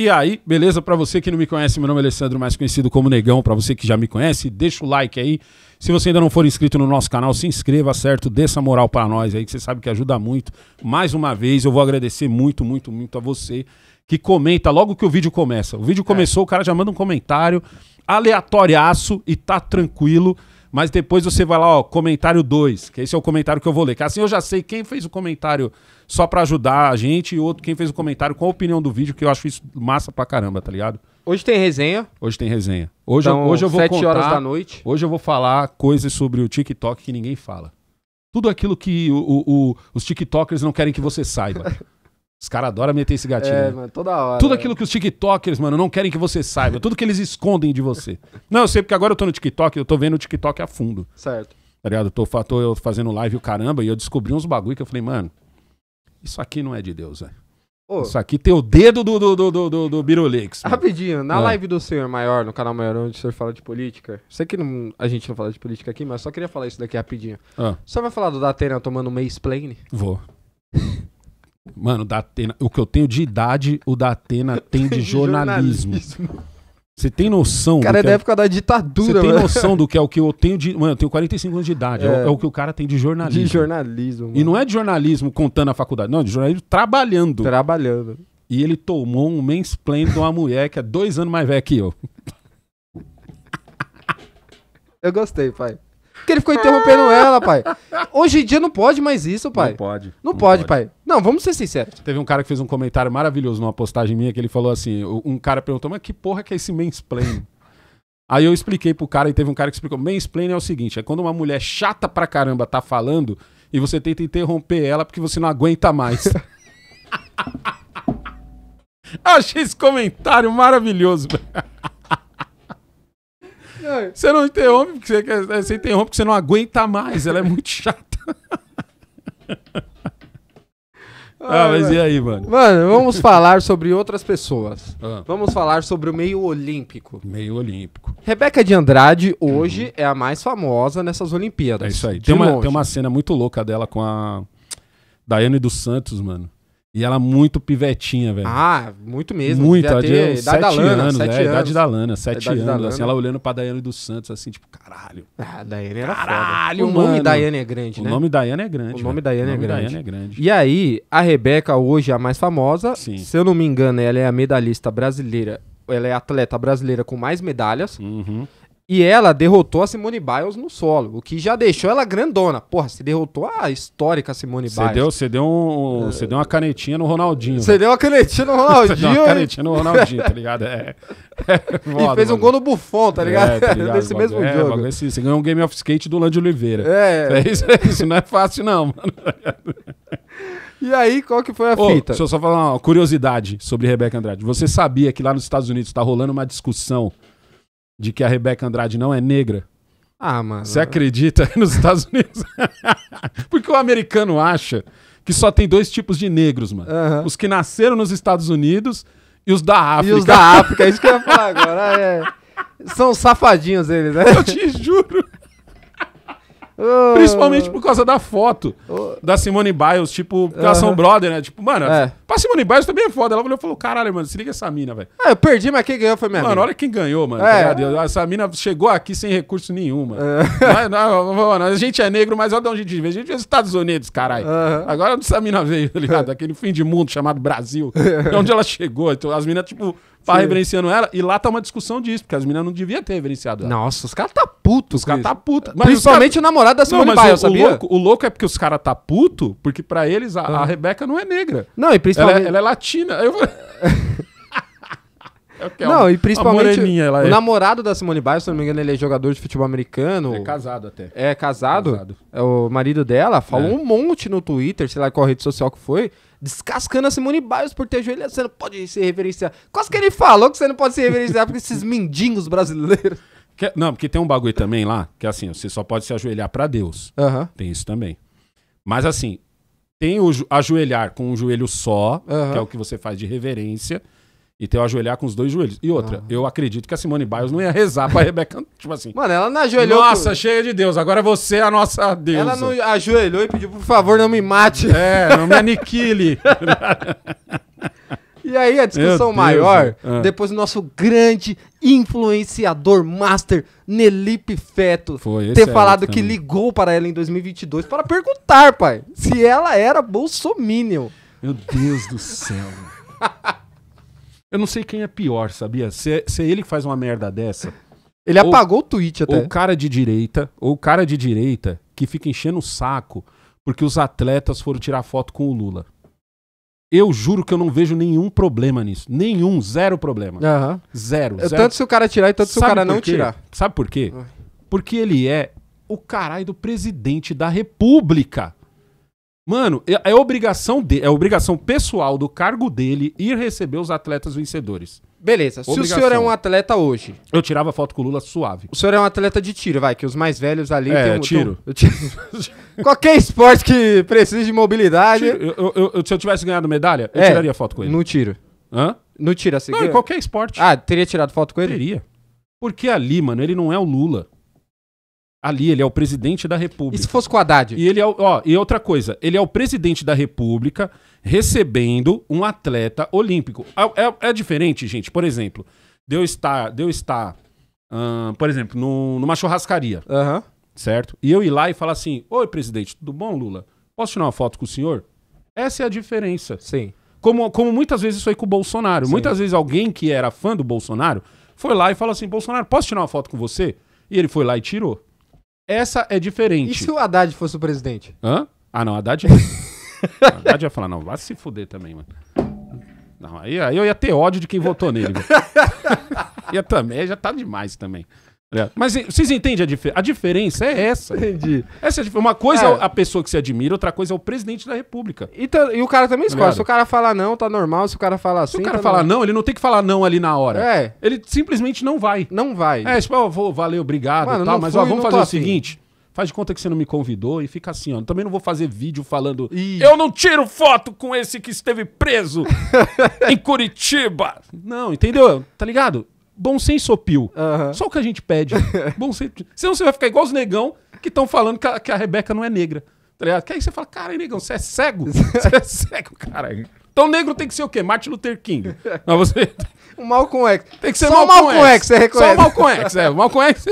E aí, beleza? Para você que não me conhece, meu nome é Alessandro, mais conhecido como Negão. Para você que já me conhece, deixa o like aí. Se você ainda não for inscrito no nosso canal, se inscreva, certo? Dê essa moral para nós aí, que você sabe que ajuda muito. Mais uma vez, eu vou agradecer muito, muito, muito a você que comenta logo que o vídeo começa. O vídeo começou, é. o cara já manda um comentário aleatoriaço e tá tranquilo mas depois você vai lá, ó, comentário 2, que esse é o comentário que eu vou ler. Que assim eu já sei quem fez o comentário só para ajudar a gente e outro quem fez o comentário com a opinião do vídeo, que eu acho isso massa pra caramba, tá ligado? Hoje tem resenha. Hoje tem resenha. Hoje, então, eu, hoje eu vou 7 contar, horas da noite. Hoje eu vou falar coisas sobre o TikTok que ninguém fala. Tudo aquilo que o, o, o, os TikTokers não querem que você saiba. Os caras adoram meter esse gatilho. É, né? mano, toda hora. Tudo né? aquilo que os TikTokers, mano, não querem que você saiba. tudo que eles escondem de você. Não, eu sei porque agora eu tô no TikTok, eu tô vendo o TikTok a fundo. Certo. Tá ligado? tô, tô eu fazendo live o caramba e eu descobri uns bagulho que eu falei, mano, isso aqui não é de Deus, velho. Isso aqui tem o dedo do, do, do, do, do, do Birolix. Rapidinho, na é. live do senhor maior, no canal maior, onde o senhor fala de política. Sei que não, a gente não fala de política aqui, mas só queria falar isso daqui rapidinho. Ah. O senhor vai falar do Datena tomando um Plane? Vou. Mano, da Atena, o que eu tenho de idade, o da Atena tem de jornalismo. Você tem noção. O cara é da época da ditadura, Você tem noção do que é o que eu tenho de. Mano, eu tenho 45 anos de idade. É, é, é, o, que o cara tem de jornalismo. De jornalismo. Mano. E não é de jornalismo contando a faculdade, não, é de jornalismo trabalhando. Trabalhando. E ele tomou um mansplaining de uma mulher que é dois anos mais velha que eu. Eu gostei, pai. Porque ele ficou interrompendo ela, pai. Hoje em dia não pode mais isso, pai. Não pode. Não, não pode, pode, pai. Não, vamos ser sinceros. Teve um cara que fez um comentário maravilhoso numa postagem minha que ele falou assim: um cara perguntou, mas que porra que é esse mansplaining? Aí eu expliquei pro cara e teve um cara que explicou: mansplaining é o seguinte, é quando uma mulher chata pra caramba tá falando e você tenta interromper ela porque você não aguenta mais. eu achei esse comentário maravilhoso. você não interrompe porque você, quer, você interrompe porque você não aguenta mais, ela é muito chata. Ah, mas e aí, mano? Mano, vamos falar sobre outras pessoas. Ah. Vamos falar sobre o meio olímpico. Meio olímpico. Rebeca de Andrade, hoje, uhum. é a mais famosa nessas Olimpíadas. É isso aí. Tem uma, tem uma, cena muito louca dela com a Daiane dos Santos, mano. E ela muito pivetinha, velho. Ah, muito mesmo. Muito, ela tinha sete da Lana, anos, sete é, anos. É, idade da assim, Lana, sete idade anos, Lana. assim, ela olhando pra Daiane dos Santos, assim, tipo, caralho. Ah, Daiane era Caralho, foda. O nome Daiane é grande, né? O nome Daiane é grande, O nome Daiane é, grande. é grande. E aí, a Rebeca hoje é a mais famosa. Sim. Se eu não me engano, ela é a medalhista brasileira ela é atleta brasileira com mais medalhas. Uhum. E ela derrotou a Simone Biles no solo, o que já deixou ela grandona. Porra, você derrotou a histórica Simone Biles. Deu, você deu, um, é. deu uma canetinha no Ronaldinho. Você deu uma canetinha no Ronaldinho. deu uma canetinha no Ronaldinho, tá ligado? É. é e fez mano. um gol no Buffon, tá ligado? É, tá ligado, Nesse bagulho, mesmo é, jogo. Bagulho, assim, você ganhou um game of skate do Landy Oliveira. É. é isso, isso não é fácil, não, mano. E aí, qual que foi a Ô, fita? Deixa eu só falar uma curiosidade sobre Rebeca Andrade. Você sabia que lá nos Estados Unidos está rolando uma discussão de que a Rebeca Andrade não é negra? Ah, mano. Você acredita nos Estados Unidos? Porque o americano acha que só tem dois tipos de negros, mano. Uhum. Os que nasceram nos Estados Unidos e os da África. E os da África, é isso que eu ia falar agora. É. São safadinhos eles, né? Eu te juro. Oh. Principalmente por causa da foto oh. da Simone Biles, tipo, elas são brother, né? Tipo, mano, é. pra Simone Biles também é foda. Ela olhou e falou: caralho, mano, se liga essa mina, velho. Ah, eu perdi, mas quem ganhou foi minha Mano, olha quem ganhou, mano. É. Tá essa mina chegou aqui sem recurso nenhum, mano. É. não, a gente é negro, mas olha de onde a gente vê. A gente vê os Estados Unidos, caralho. Uhum. Agora essa mina veio, tá ligado? Aquele fim de mundo chamado Brasil. É onde ela chegou. Então, as minas, tipo, pá tá reverenciando ela. E lá tá uma discussão disso, porque as meninas não deviam ter reverenciado ela. Nossa, os caras tá putos. Os caras tá putos. Principalmente cara... o namorado da Simone não, Baio, o, sabia? O louco, o louco, é porque os caras tá puto, porque pra eles a, ah. a Rebeca não é negra. Não, e principalmente... Ela, é, ela é latina. Eu... É, é não, uma, e principalmente o é. namorado da Simone Biles, se não me engano, ele é jogador de futebol americano. É casado até. É casado. casado. É o marido dela falou é. um monte no Twitter, sei lá qual rede social que foi, descascando a Simone Biles por ter joelho. Você não pode se reverenciar. Quase que ele falou que você não pode se reverenciar porque esses mendigos brasileiros. Que, não, porque tem um bagulho também lá, que é assim, você só pode se ajoelhar para Deus. Uhum. Tem isso também. Mas assim, tem o ajoelhar com o joelho só, uhum. que é o que você faz de reverência e ter ajoelhar com os dois joelhos. E outra, ah. eu acredito que a Simone Biles não ia rezar pra Rebeca, tipo assim. Mano, ela não ajoelhou. Nossa, cheia de Deus, agora você é a nossa deusa. Ela não ajoelhou e pediu, por favor, não me mate. É, não me aniquile. e aí, a discussão maior, é. ah. depois do nosso grande influenciador master, Nelipe Feto, Foi, ter é falado que também. ligou para ela em 2022 para perguntar, pai, se ela era bolsominion. Meu Deus do céu. Eu não sei quem é pior, sabia? Se, é, se é ele que faz uma merda dessa. Ele ou, apagou o tweet até. Ou o cara de direita, ou o cara de direita que fica enchendo o saco porque os atletas foram tirar foto com o Lula. Eu juro que eu não vejo nenhum problema nisso. Nenhum, zero problema. Uhum. Zero, é zero. Tanto se o cara tirar e tanto Sabe se o cara não tirar. Sabe por quê? Porque ele é o caralho do presidente da república. Mano, é, é obrigação de, é obrigação pessoal do cargo dele ir receber os atletas vencedores. Beleza, obrigação. se o senhor é um atleta hoje. Eu tirava foto com o Lula suave. O senhor é um atleta de tiro, vai, que os mais velhos ali. É, tem um, tiro. Tem, tiro. Qualquer esporte que precise de mobilidade. Eu, eu, eu, se eu tivesse ganhado medalha, eu é, tiraria foto com ele. No tiro. Hã? No tiro, assim. Não, em qualquer esporte. Ah, teria tirado foto com ele? Teria. Porque ali, mano, ele não é o Lula ali, ele é o presidente da República. E se fosse com o Haddad? E ele é, o, ó, e outra coisa, ele é o presidente da República recebendo um atleta olímpico. É, é, é diferente, gente. Por exemplo, deu estar, deu estar, por exemplo, no, numa churrascaria, uhum. certo? E eu ir lá e falar assim: "Oi, presidente, tudo bom, Lula? Posso tirar uma foto com o senhor?" Essa é a diferença. Sim. Como, como muitas vezes foi com o Bolsonaro. Sim. Muitas vezes alguém que era fã do Bolsonaro foi lá e falou assim: Bolsonaro, posso tirar uma foto com você? E ele foi lá e tirou. Essa é diferente. E se o Haddad fosse o presidente? Hã? Ah, não, Haddad. É. Haddad ia falar, não, vai se fuder também, mano. Não, aí, aí eu ia ter ódio de quem votou nele. ia também, já tá demais também. É. Mas vocês entendem a diferença? A diferença é essa. Entendi. Essa é Uma coisa é. é a pessoa que se admira, outra coisa é o presidente da república. E, e o cara também tá escolhe. Se o cara falar não, tá normal. Se o cara falar assim. Se o cara tá falar não, ele não tem que falar não ali na hora. É. Ele simplesmente não vai. Não vai. É, tipo, ó, vou, valeu, obrigado Mano, tal, mas fui, ó, vamos fazer o assim. seguinte. Faz de conta que você não me convidou e fica assim, ó. Também não vou fazer vídeo falando. Ih. Eu não tiro foto com esse que esteve preso em Curitiba. Não, entendeu? Tá ligado? bom senso opil. Só o que a gente pede. bom senso. Senão você vai ficar igual os negão que estão falando que a, que a, Rebeca não é negra. Tá ligado? Que aí você fala, cara, negão, você é cego? Você é cego, cara Então negro tem que ser o quê? Martin Luther King. Mas você... Um Malcolm X. Tem que ser Só Malcolm, X. X. você reconhece. Só Malcolm X, é. Malcolm X...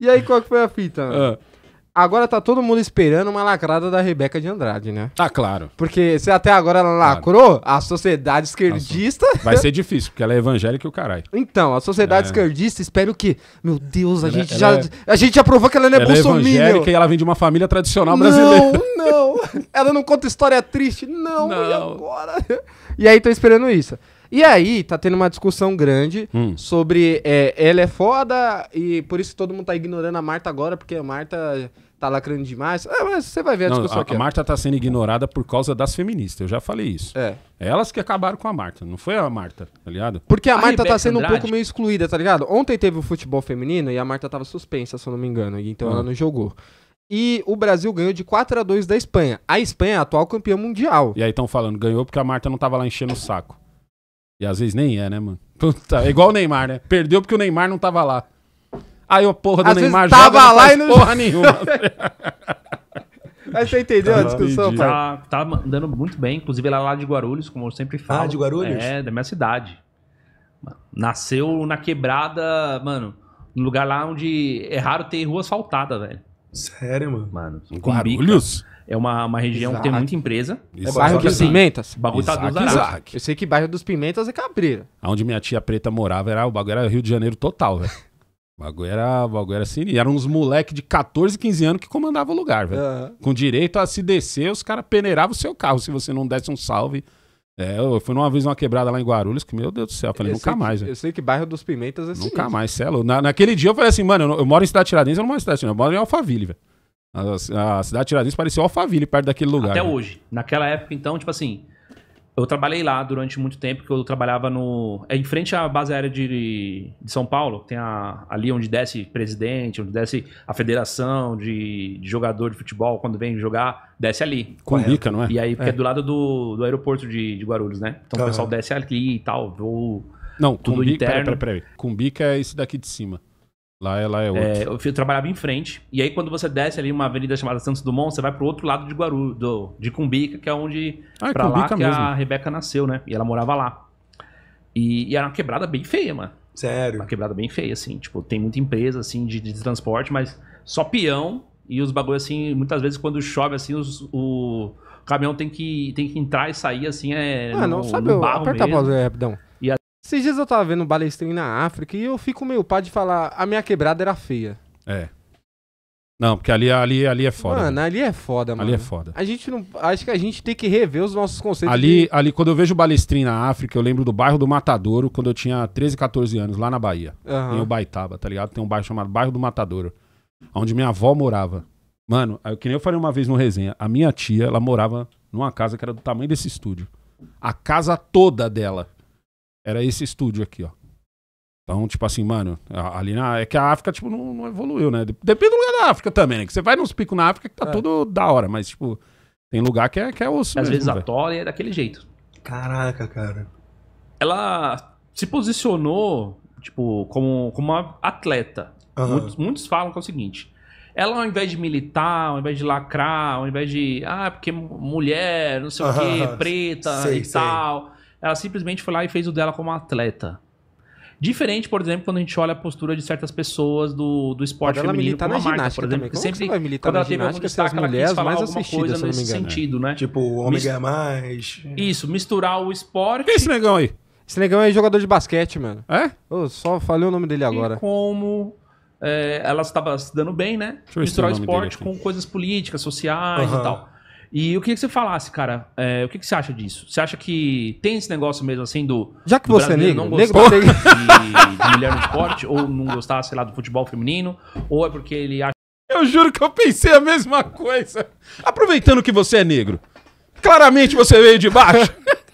e aí, qual que foi a fita? Uh. Agora tá todo mundo esperando uma lacrada da Rebeca de Andrade, né? Tá claro. Porque se até agora ela lacrou, a sociedade esquerdista. Vai ser difícil, porque ela é evangélica e o caralho. Então, a sociedade é. esquerdista espera o quê? Meu Deus, a, ela, é- gente, ela já, é... a gente já provou que ela não é ela É evangélica e ela vem de uma família tradicional brasileira. Não, não. ela não conta história triste. Não, não. e agora? E aí tô esperando isso. E aí, tá tendo uma discussão grande hum. sobre é, ela é foda e por isso todo mundo tá ignorando a Marta agora, porque a Marta tá lacrando demais. É, mas você vai ver a não, discussão a, aqui. A Marta tá sendo ignorada por causa das feministas. Eu já falei isso. É. é elas que acabaram com a Marta, não foi a Marta, tá ligado? Porque a, ah, Marta tá sendo Andrade. um pouco meio excluída, tá ligado? Ontem teve o futebol feminino e a Marta tava suspensa, se eu não me engano, então ah. ela não jogou. E o Brasil ganhou de 4 a 2 da Espanha. A Espanha é a atual campeã mundial. E aí estão falando, ganhou porque a Marta não tava lá enchendo o saco. E às vezes nem é, né, mano? Puta, é igual o Neymar, né? Perdeu porque o Neymar não tava lá. Aí o porra do Às Neymar tava lá e não porra nenhuma. Mas você entendeu tá, a discussão, pai? Tá, tá andando muito bem. Inclusive, ela é lá de Guarulhos, como eu sempre falo. Ah, de Guarulhos? É, da minha cidade. Nasceu na quebrada, mano. Um lugar lá onde é raro ter rua asfaltada, velho. Sério, mano? Mano, Guarulhos? É uma, uma região Isaac. que tem muita empresa. Isaac. É bairro dos assim, Pimentas. O bagulho tá Isaac, tá Isaac. Eu sei que bairro dos Pimentas é Cabreira. Onde minha tia preta morava, era, o bagulho era Rio de Janeiro total, velho. O bagulho era, bagulho era sinistro. Eram uns moleque de 14, 15 anos que comandava o lugar, velho. Uhum. Com direito a se descer, os caras peneiravam o seu carro se você não desse um salve. É, eu fui uma vez numa quebrada lá em Guarulhos, que, meu Deus do céu, eu falei, eu nunca mais. Que, né? eu sei que bairro dos Pimentas é assim. Nunca mais, céu. Na, naquele dia eu falei assim, mano, eu, eu, moro em Cidade Tiradentes, eu não moro em Cidade Tiradentes, eu moro em Alphaville, velho. A, a, a Cidade Tiradentes parecia Alphaville perto daquele lugar. Até véio. Né? hoje. Naquela época, então, tipo assim, eu trabalhei lá durante muito tempo, que eu trabalhava no. É em frente à base aérea de, de São Paulo, tem a, ali onde desce presidente, onde desce a federação de, de jogador de futebol, quando vem jogar, desce ali. Cumbica, não é? E aí, porque é, é do lado do, do aeroporto de, de Guarulhos, né? Então uhum. o pessoal desce ali e tal, Não, tudo Cumbica, interno. Cumbica é esse daqui de cima. Lá é, lá é outro. É, eu, eu trabalhava em frente. E aí, quando você desce ali uma avenida chamada Santos Dumont, você vai pro outro lado de Guaru, do, de Cumbica, que é onde. Ah, é pra Cumbica lá que mesmo. a Rebeca nasceu, né? E ela morava lá. E, e, era uma quebrada bem feia, mano. Sério. Uma quebrada bem feia, assim. Tipo, tem muita empresa, assim, de, de transporte, mas só peão. E os bagulhos, assim, muitas vezes quando chove, assim, os, o caminhão tem que, tem que entrar e sair, assim, é. Ah, no, não, sabe, no eu, aperta mesmo. a pausa aí, rapidão. Esses dias eu tava vendo balestrinho na África e eu fico meio pá de falar, a minha quebrada era feia. É. Não, porque ali, ali, ali é foda. Mano, ali é foda, mano. Ali é foda. A gente não. Acho que a gente tem que rever os nossos conceitos. Ali, de... ali quando eu vejo balestrim na África, eu lembro do bairro do Matadouro, quando eu tinha 13, 14 anos, lá na Bahia. Uhum. Em Ubaitaba, tá ligado? Tem um bairro chamado Bairro do Matadouro, onde minha avó morava. Mano, eu, que nem eu falei uma vez no resenha, a minha tia, ela morava numa casa que era do tamanho desse estúdio. A casa toda dela era esse estúdio aqui, ó. Então, tipo assim, mano, ali na. É que a África, tipo, não, não evoluiu, né? Depende do lugar da África também, né? Que você vai nos picos na África que tá é. tudo da hora, mas, tipo, tem lugar que é, que é osso. Às mesmo, vezes véio. a Tória é daquele jeito. Caraca, cara. Ela se posicionou, tipo, como, como uma atleta. Uhum. Muitos, muitos falam que é o seguinte: ela, ao invés de militar, ao invés de lacrar, ao invés de. Ah, é porque mulher, não sei uhum. o quê, preta sei, e sei. tal ela simplesmente foi lá e fez o dela como atleta. Diferente, por exemplo, quando a gente olha a postura de certas pessoas do, do esporte ela feminino, como a Marta, ginástica por exemplo, que sempre vai militar quando ela teve algum destaque, ela mulheres quis falar mais alguma coisa se nesse sentido, né? Tipo, o homem ganha mais... Isso, misturar o esporte... Esse negão aí? Esse negão é jogador de basquete, mano. É? Oh, só falei o nome dele agora. E como é, ela estava se dando bem, né? Misturar o esporte com coisas políticas, sociais uhum. e tal. E eu queria que você falasse, cara, é, o que, você acha disso? Você acha que tem esse negócio mesmo assim do. Já que do você é negro, não gostei de, de mulher no esporte, ou não gostar, sei lá, do futebol feminino, ou é porque ele acha. Eu juro que eu pensei a mesma coisa. Aproveitando que você é negro. Claramente você veio de baixo.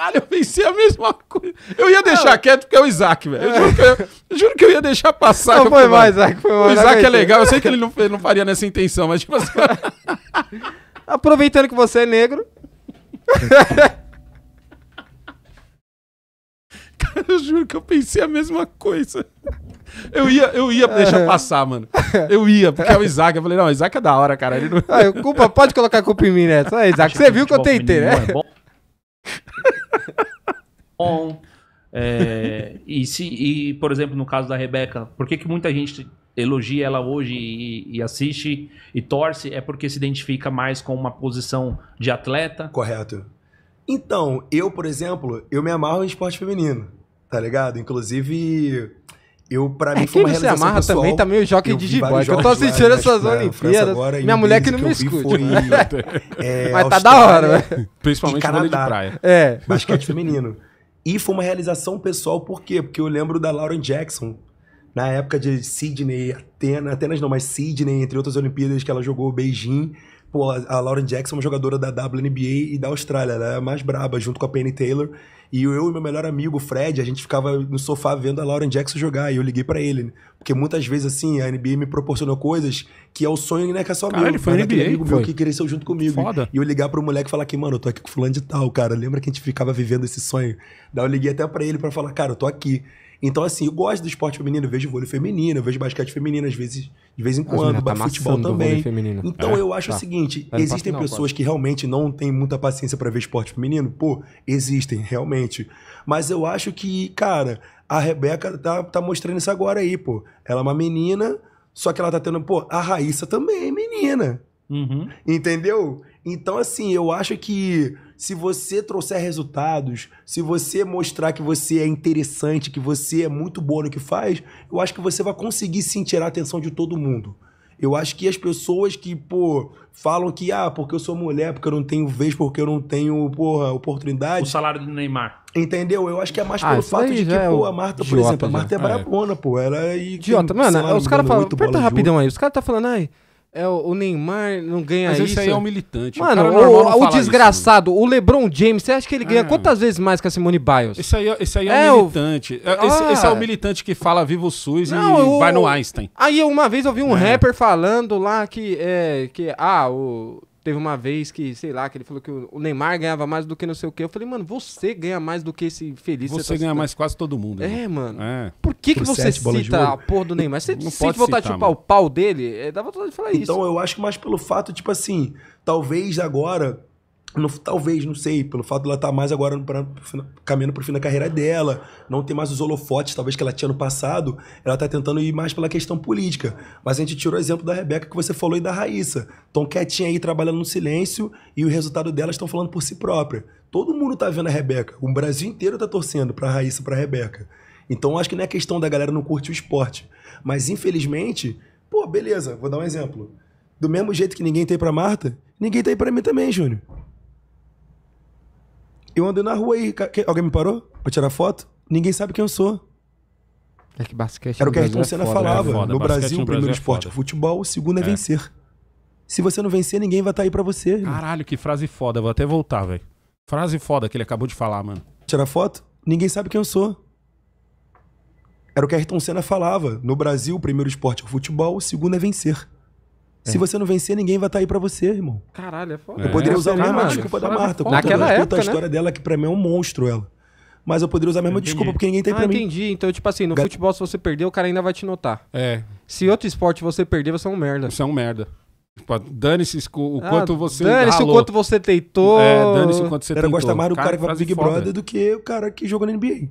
caralho, eu pensei a mesma coisa. Eu ia deixar não. É. quieto porque é o Isaac, velho. Eu, é. eu, eu, juro que eu ia deixar passar. Não foi mais, Isaac, foi mais. O Isaac é legal, eu sei que ele não, não faria nessa intenção, mas tipo assim. Aproveitando que você é negro. Cara, eu juro que eu pensei a mesma coisa. Eu ia, eu ia deixar é. passar, mano. Eu ia, porque é o Isaac. Eu falei, não, o Isaac é da hora, cara. Ele não... ah, culpa, pode colocar a culpa em mim, né? Só é, Isaac. Você viu que eu tentei, né? É bom on. É, e, se, e, por exemplo, no caso da Rebeca, por que, que muita gente elogia ela hoje e, e, assiste e torce? É porque se identifica mais com uma posição de atleta? Correto. Então, eu, por exemplo, eu me amarro em esporte feminino, tá ligado? Inclusive, eu, pra mim, é foi uma realização amarra pessoal. também tá meio joque de que eu tô assistindo essas zona Olimpíadas. Agora, minha mulher que não que me escuta. Foi, é, é, Mas tá da hora, né? Principalmente Canadá, de praia. É. Basquete feminino. E foi uma realização pessoal, por quê? Porque eu lembro da Lauren Jackson, na época de Sydney, Atenas, Atenas não, mas Sydney, entre outras Olimpíadas que ela jogou, Beijing. Pô, a Lauren Jackson é uma jogadora da WNBA e da Austrália, ela é a mais braba, junto com a Penny Taylor. E eu e meu melhor amigo, Fred, a gente ficava no sofá vendo a Lauren Jackson jogar. E eu liguei para ele. Né? Porque muitas vezes, assim, a NBA me proporcionou coisas que é o sonho, né? Que é só cara, meu. Ele foi NBA, amigo foi. meu que cresceu junto comigo. Foda. E eu ligar pro moleque e falar que, mano, eu tô aqui com fulano de tal, cara. Lembra que a gente ficava vivendo esse sonho? Daí eu liguei até para ele para falar, cara, eu tô aqui. Então, assim, eu gosto do esporte feminino, eu vejo vôlei feminino, eu vejo basquete feminino, às vezes, de vez em quando, tá futebol também. Então, é, eu acho tá. o seguinte: Mas existem não, pessoas que realmente não têm muita paciência para ver esporte feminino? Pô, existem, realmente. Mas eu acho que, cara, a Rebeca tá, tá mostrando isso agora aí, pô. Ela é uma menina, só que ela tá tendo, pô, a Raíssa também é menina. Uhum. Entendeu? Então, assim, eu acho que se você trouxer resultados, se você mostrar que você é interessante, que você é muito bom no que faz, eu acho que você vai conseguir sim tirar a atenção de todo mundo. Eu acho que as pessoas que, pô, falam que, ah, porque eu sou mulher, porque eu não tenho vez, porque eu não tenho, porra, oportunidade. O salário do Neymar. Entendeu? Eu acho que é mais ah, pelo ah, fato de que, é pô, a Marta, por exemplo, a Marta é, é. brabona, é. pô. Ela é. Idiota, mano, os caras falam. Aperta rapidão aí. Os caras tá falando, aí. Ah, é, o Neymar não ganha Mas isso. Mas esse aí é um militante. Mano, o, o, o desgraçado, isso, o LeBron James, você acha que ele ganha é. quantas vezes mais que a Simone Biles? Esse aí, é, esse aí é, é um militante. O... É, esse, ah. esse, é o militante que fala viva o SUS não, e vai no Einstein. Aí uma vez eu vi um é. rapper falando lá que, é, que ah, o Teve uma vez que, sei lá, que ele falou que o Neymar ganhava mais do que não sei o quê. Eu falei, mano, você ganha mais do que esse feliz. Você, você tá ganha mais quase todo mundo. É, né? mano. É. Por que, que você cita a porra do Neymar? Você não sente voltar citar, de tipo, chupar mano. o pau dele? É, dá vontade de falar então, isso. Então, eu acho que mais pelo fato, tipo assim, talvez agora no, talvez, não sei, pelo fato de ela estar tá mais agora no, pra, caminhando para o fim da carreira dela, não ter mais os holofotes, talvez, que ela tinha no passado, ela está tentando ir mais pela questão política. Mas a gente tirou o exemplo da Rebeca que você falou e da Raíssa. Estão quietinha aí, trabalhando no silêncio, e o resultado delas estão falando por si própria. Todo mundo está vendo a Rebeca. O Brasil inteiro está torcendo para a Raíssa, para a Rebeca. Então, acho que não é questão da galera não curtir o esporte. Mas, infelizmente, pô, beleza, vou dar um exemplo. Do mesmo jeito que ninguém tem para Marta, ninguém tem para mim também, Júnior. Eu andei na rua e alguém me parou pra tirar foto. Ninguém sabe quem eu sou. É que basquete Era o que a Ayrton Senna é né? falava. É no, Brasil, o primeiro é esporte é, é futebol, o segundo é, é, vencer. Se você não vencer, ninguém vai estar tá aí pra você. Caralho, mano. que frase foda. Vou até voltar, velho. Frase foda que ele acabou de falar, mano. Tirar foto? Ninguém sabe quem eu sou. Era o que a Ayrton Senna falava. No Brasil, o primeiro esporte é o futebol, o segundo é vencer. Se é. você não vencer, ninguém vai estar tá aí para você, irmão. Caralho, é foda. Eu poderia é. usar a mesma desculpa da Marta. Naquela eu época, a né? história né? dela, que pra mim é um monstro, ela mas eu poderia usar a mesma desculpa, porque ninguém tem ah, pra entendi. mim. entendi. Então, tipo assim, no Gat... futebol, se você perder, o cara ainda vai te notar. É. Se outro esporte você perder, você é um merda. Você é um merda. Tipo, dane-se o ah, quanto você Dane-se o quanto você tentou. É, dane-se o quanto você tentou. Eu gosto mais do cara, cara que vai pro Big foda, Brother do que o cara que joga na NBA.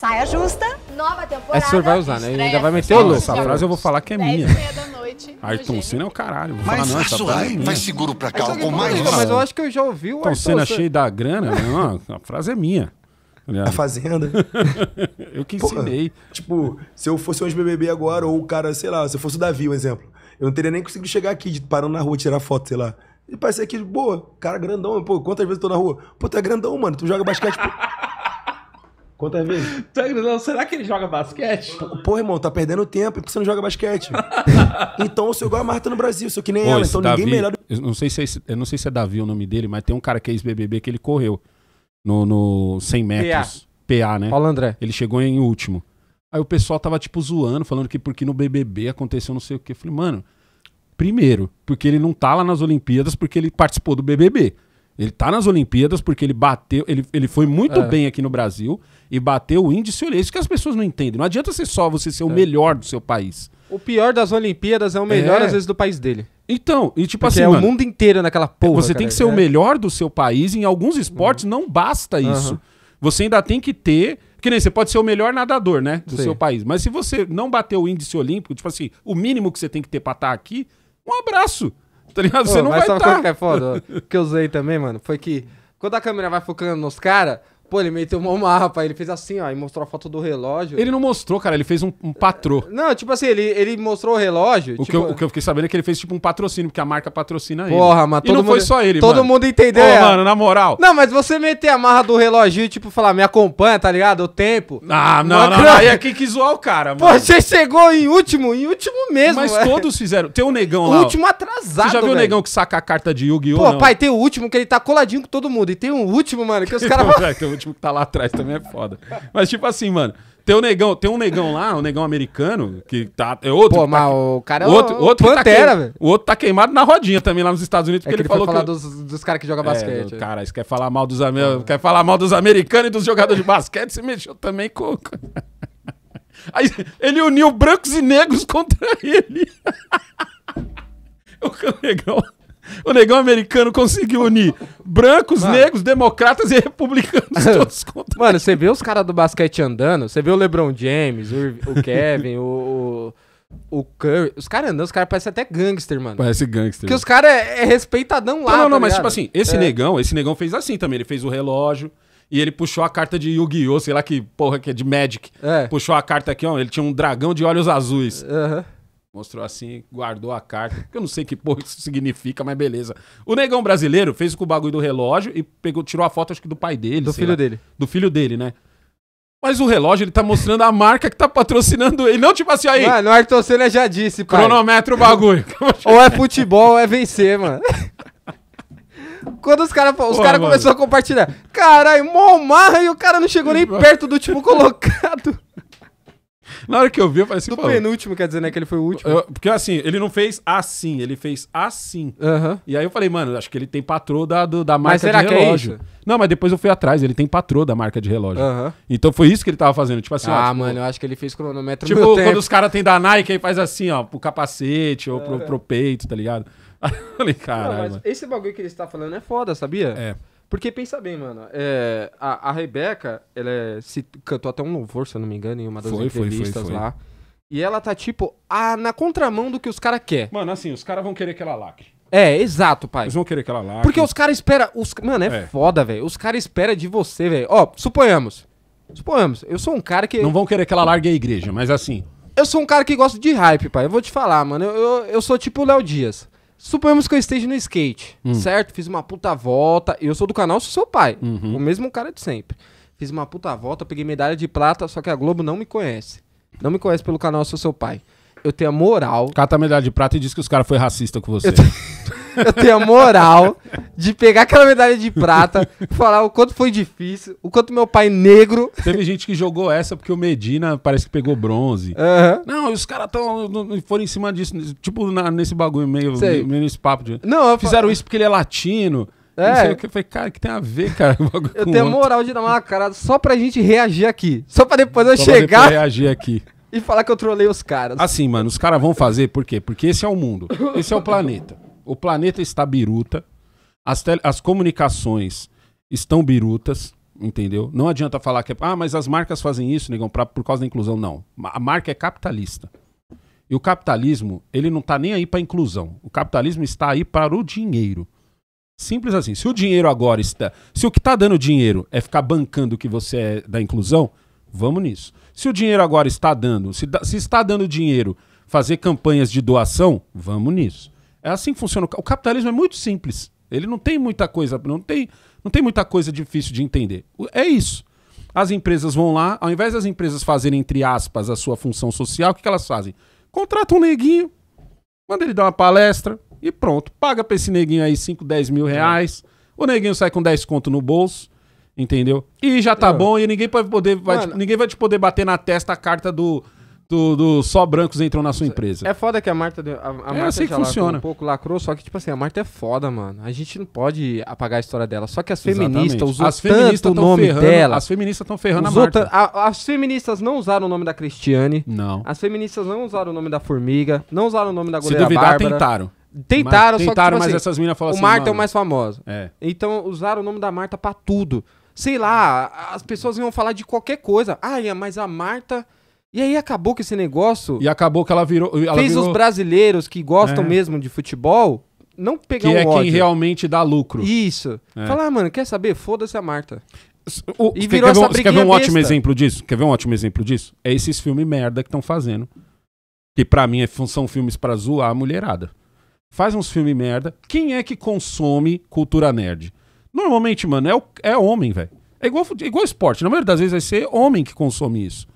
Saia justa, nova temporada. Essa você vai usar, né? Ele ainda vai meter o louco. Essa frase eu vou falar que é minha noite. Ayrton Senna é o caralho. mas não, essa frase vai é seguro pra é cá, com mais não, Mas eu acho que eu já ouvi o Ayrton Senna Senna cheio da grana, não, né? a frase é minha. A tá Fazenda. Né? eu que ensinei. tipo, se eu fosse um bbb agora, ou o cara, sei lá, se eu fosse o Davi, um exemplo, eu não teria nem conseguido chegar aqui, parando na rua, tirar foto, sei lá. E parece que, boa, cara grandão, pô, quantas vezes eu tô na rua? Pô, tu é grandão, mano, tu joga basquete, pô. Quantas vezes? Será que ele joga basquete? Porra, irmão, tá perdendo tempo porque você não joga basquete. então o seu igual a Marta no Brasil, sou que nem Pô, ela. Então Davi, ninguém melhor. Eu não, sei se é, eu não sei se é Davi o nome dele, mas tem um cara que é ex-BBB que ele correu no, no 100 metros. PA, PA né? Paulo André. Ele chegou em último. Aí o pessoal tava, tipo, zoando, falando que porque no BBB aconteceu não sei o quê. Eu falei, mano, primeiro, porque ele não tá lá nas Olimpíadas porque ele participou do BBB. Ele tá nas Olimpíadas porque ele bateu, ele, ele foi muito é. bem aqui no Brasil e bateu o índice olímpico. É isso que as pessoas não entendem. Não adianta ser só você ser o é. melhor do seu país. O pior das Olimpíadas é o melhor, é. às vezes, do país dele. Então, e tipo porque assim. É mano, o mundo inteiro naquela porra. Você cara, tem que tá ser o melhor do seu país. Em alguns uhum. esportes uhum. não basta isso. Uhum. Você ainda tem que ter. Que nem você pode ser o melhor nadador, né? Do Sim. seu país. Mas se você não bater o índice olímpico, tipo assim, o mínimo que você tem que ter pra estar tá aqui, um abraço tá ligado? Pô, você não vai estar. Tá. Mas sabe qual tá. que é foda? que eu usei também, mano, foi que quando a câmera vai focando nos caras, Pô, ele meteu uma mapa, ele fez assim, ó, e mostrou a foto do relógio. Ele não mostrou, cara, ele fez um, um patrô. Não, tipo assim, ele, ele mostrou o relógio. O, tipo... que eu, o que eu fiquei sabendo é que ele fez tipo um patrocínio, porque a marca patrocina Porra, ele. Porra, mas todo e não mundo, foi só ele, Todo mano. mundo entendeu. Pô, é. mano, na moral. Não, mas você meter a marra do relógio e, tipo, falar, me acompanha, tá ligado? O tempo. Ah, não, não, não, Aí é quem que zoar o cara, mano. Pô, você chegou em último, em último mesmo. Mas velho. É. todos fizeram. Tem o um negão lá. O último atrasado. Você já viu velho. o negão que saca a carta de Yu-Gi-Oh! Pô, não? pai, tem o último que ele tá coladinho com todo mundo. E tem um último, mano, que os caras último que tá lá atrás também é foda. Mas, tipo assim, mano, tem um negão, tem um negão lá, um negão americano, que tá. É outro. Pô, tá, mas o cara é outro, outro tá Pantera, tá velho. O outro tá queimado na rodinha também lá nos Estados Unidos, é porque é ele, ele falou falar que. dos, dos caras que jogam é, basquete. É, cara, isso quer falar mal dos quer falar mal dos americanos e dos jogadores de basquete, se mexeu também com. Aí ele uniu brancos e negros contra ele. o legal. O negão americano conseguiu unir brancos, mano. negros, democratas e republicanos todos contra. Mano, você vê os caras do basquete andando, você vê o LeBron James, o, o Kevin, o, o, o Curry. Os caras andando, os caras parecem até gangster, mano. Parece gangster. Porque os caras é, é, respeitadão lá. Não, não, não, tá mas tipo assim, esse é. negão, esse negão fez assim também. Ele fez o relógio. E ele puxou a carta de Yu-Gi-Oh! Sei lá que porra que é de Magic. É. Puxou a carta aqui, ó. Ele tinha um dragão de olhos azuis. Aham. Mostrou assim, guardou a carta. Eu não sei que porra isso significa, mas beleza. O negão brasileiro fez com o bagulho do relógio e pegou, tirou a foto, acho que do pai dele. Do filho lá. dele. Do filho dele, né? Mas o relógio, ele tá mostrando a marca que tá patrocinando ele. Não tipo assim, aí. Mano, o Ayrton Senna já disse, pai. Cronometra o bagulho. ou é futebol ou é vencer, mano. Quando os caras os cara começaram a compartilhar. Caralho, mó marra e o cara não chegou nem perto do último colocado. Na hora que eu vi, eu falei assim, Do pô, penúltimo, quer dizer, né? Que ele foi o último. eu- porque assim, ele não fez assim, ele fez assim. E aí eu falei, mano, acho que ele tem patrô da, do- da marca será de que é relógio. isso? Não, mas depois eu fui atrás, ele tem patrô da marca de relógio. Então foi isso que ele tava fazendo, tipo assim, ó, Ah, tipo, mano, eu acho que ele fez cronômetro Tipo, meu quando tempo. os caras tem da Nike, aí faz assim, ó, pro capacete ou pro, é. pro peito, tá ligado? eu falei, caralho, esse bagulho que ele está falando é foda, sabia? É. Porque pensa bem, mano, é, a, a Rebeca, ela é, se, cantou até um louvor, se eu não me engano, em uma das foi, entrevistas foi, foi, lá. E ela tá, tipo, a, na contramão do que os caras querem. Mano, assim, os caras vão querer que ela lacre. É, exato, pai. Eles vão querer que ela lacre. Porque os caras esperam. Os... Mano, é, é. foda, velho. Os caras esperam de você, velho. Ó, suponhamos. Suponhamos, eu sou um cara que. Não vão querer que ela largue a igreja, mas assim. Eu sou um cara que gosta de hype, pai. Eu vou te falar, mano. Eu, eu, eu sou tipo o Léo Dias. Suponhamos que eu esteja no skate, hum. certo? Fiz uma puta volta. Eu sou do canal, sou seu pai. Uhum. O mesmo cara de sempre. Fiz uma puta volta, peguei medalha de prata, só que a Globo não me conhece. Não me conhece pelo canal, sou seu pai. Eu tenho a moral. Cata a tá medalha de prata e diz que os caras foi racista com você. Eu eu tenho a moral de pegar aquela medalha de prata, falar o quanto foi difícil, o quanto meu pai negro. Teve gente que jogou essa porque o Medina parece que pegou bronze. Uhum. Não, os caras foram em cima disso, tipo na, nesse bagulho meio, meio nesse papo. De... Não, Fizeram falo... isso porque ele é latino. É. Não sei o que. Eu falei, cara, que tem a ver, cara? eu tenho a moral de dar uma carada só pra gente reagir aqui. Só pra depois eu só chegar. Pra reagir aqui. E falar que eu trolei os caras. Assim, mano, os caras vão fazer por quê? Porque esse é o mundo. Esse é o planeta. O planeta está biruta. As, tele, as comunicações estão birutas, entendeu? Não adianta falar que é, ah, mas as marcas fazem isso, negão, pra, por causa da inclusão. Não. A marca é capitalista. E o capitalismo, ele não está nem aí para inclusão. O capitalismo está aí para o dinheiro. Simples assim. Se o dinheiro agora está. Se o que está dando dinheiro é ficar bancando que você é da inclusão, vamos nisso. Se o dinheiro agora está dando, se, se está dando dinheiro fazer campanhas de doação, vamos nisso. É assim que funciona. O capitalismo é muito simples. Ele não tem muita coisa, não tem, não tem muita coisa difícil de entender. É isso. As empresas vão lá, ao invés das empresas fazerem, entre aspas, a sua função social, o que, elas fazem? contrata um neguinho, manda ele dar uma palestra e pronto. Paga pra esse neguinho aí 5, 10 mil reais. É. O neguinho sai com 10 conto no bolso, entendeu? E já tá é. bom e ninguém, pode poder, vai, Mano, ninguém vai te poder bater na testa a carta do do, do, só brancos entram na sua empresa. É foda que a Marta. A, a é Marta é assim que funciona. um pouco lacrou, só que, tipo assim, a Marta é foda, mano. A gente não pode apagar a história dela. Só que as feministas usam as feministas o nome ferrando, dela. As feministas estão ferrando usou a Marta. A, as feministas não usaram o nome da Cristiane. Não. As feministas não usaram o nome da Formiga. Não usaram o nome da goleira Se duvidar, Bárbara. tentaram. Tentaram, mas, só tentaram, que, tipo, mas assim, essas minas falaram o assim. O Marta mano, é o mais famoso. É. Então usaram o nome da Marta pra tudo. Sei lá, as pessoas iam falar de qualquer coisa. Ah, mas a Marta e aí acabou que esse negócio. E acabou que ela virou. Ela fez virou... os brasileiros que gostam é. mesmo de futebol não pegar que um é ódio. quem realmente dá lucro. Isso. É. Falar, ah, mano, quer saber? Foda-se a Marta. O, e virou quer, quer, quer ver um besta. ótimo exemplo disso? Quer ver um ótimo exemplo disso? É esses filmes merda que estão fazendo. Que para mim é, são filmes para zoar a mulherada. Faz uns filmes merda. Quem é que consome cultura nerd? Normalmente, mano, é, o, é homem, velho. É igual, igual esporte. Na maioria das vezes vai ser homem que consome isso.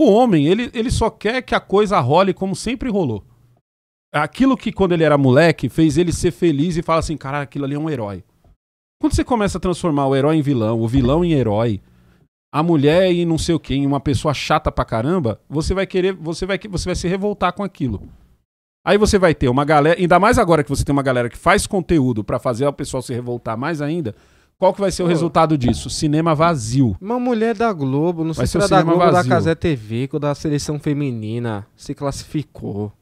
O homem, ele, ele só quer que a coisa role como sempre rolou. Aquilo que, quando ele era moleque, fez ele ser feliz e falar assim: cara, aquilo ali é um herói. Quando você começa a transformar o herói em vilão, o vilão em herói, a mulher em não sei o em uma pessoa chata pra caramba, você vai querer, você vai, você vai se revoltar com aquilo. Aí você vai ter uma galera, ainda mais agora que você tem uma galera que faz conteúdo para fazer o pessoal se revoltar mais ainda, qual que vai ser o resultado disso? Cinema vazio. Uma mulher da Globo, não sei se era da Globo vazio. da Casé TV, da seleção feminina, se classificou.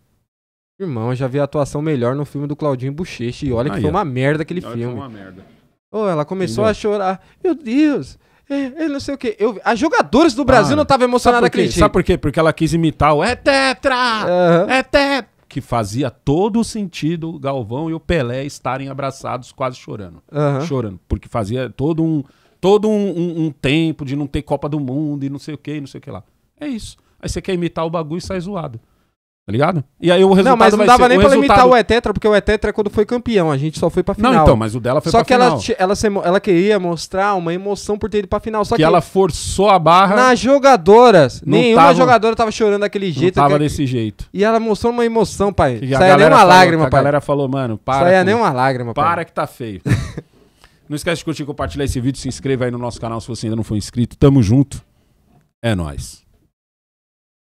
Irmão, eu já vi a atuação melhor no filme do Claudinho Bochecha e olha que foi é. uma merda aquele olha filme. Foi uma merda. Oh, ela começou Entendeu? a chorar. Meu Deus, é, é, não sei o que. Eu, as jogadoras do Brasil ah, não estavam emocionadas aquele Sabe por quê? Porque ela quis imitar o é tetra, uhum. é tetra que fazia todo sentido o Galvão e o Pelé estarem abraçados, quase chorando. Uhum. Chorando, porque fazia todo um todo um, um, um, tempo de não ter Copa do Mundo e não sei o que, não sei o que lá. É isso. Aí você quer imitar o bagulho e sai zoado. Tá ligado? E aí o resultado Não, mas não dava nem pra resultado... limitar o Etetra, porque o Etetra é quando foi campeão, a gente só foi pra final. Não, então, mas o dela foi só pra final. Só que ela, ela, ela queria mostrar uma emoção por ter ido pra final. Só que, que ela forçou a barra. Nas jogadoras. Nenhuma tava, jogadora tava chorando daquele jeito. Não tava é que... desse jeito. E ela mostrou uma emoção, pai. Que Saia nem uma falou, lágrima, a pai. A galera falou, mano, para. Saia com... nem uma lágrima, pai. Para que tá feio. não esquece de curtir, compartilhar esse vídeo, se inscreva aí no nosso canal se você ainda não for inscrito. Tamo junto. É nóis.